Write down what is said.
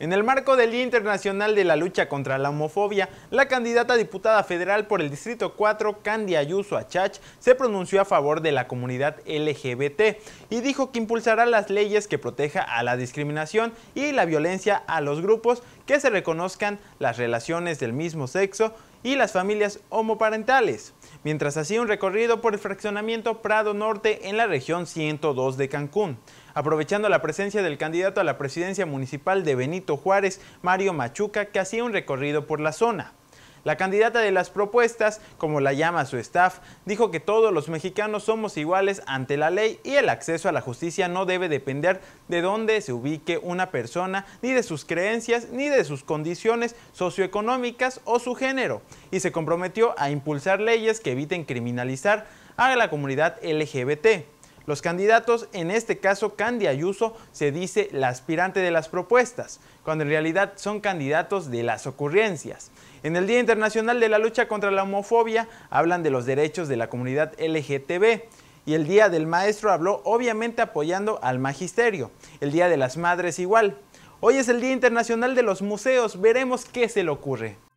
En el marco del Día Internacional de la Lucha contra la Homofobia, la candidata a diputada federal por el Distrito 4, Candy Ayuso Achach, se pronunció a favor de la comunidad LGBT y dijo que impulsará las leyes que proteja a la discriminación y la violencia a los grupos, que se reconozcan las relaciones del mismo sexo y las familias homoparentales mientras hacía un recorrido por el fraccionamiento Prado Norte en la región 102 de Cancún. Aprovechando la presencia del candidato a la presidencia municipal de Benito Juárez, Mario Machuca, que hacía un recorrido por la zona. La candidata de las propuestas, como la llama su staff, dijo que todos los mexicanos somos iguales ante la ley y el acceso a la justicia no debe depender de dónde se ubique una persona, ni de sus creencias, ni de sus condiciones socioeconómicas o su género. Y se comprometió a impulsar leyes que eviten criminalizar a la comunidad LGBT. Los candidatos, en este caso Candy Ayuso, se dice la aspirante de las propuestas, cuando en realidad son candidatos de las ocurrencias. En el Día Internacional de la Lucha contra la Homofobia hablan de los derechos de la comunidad LGTB y el Día del Maestro habló obviamente apoyando al magisterio, el Día de las Madres igual. Hoy es el Día Internacional de los Museos, veremos qué se le ocurre.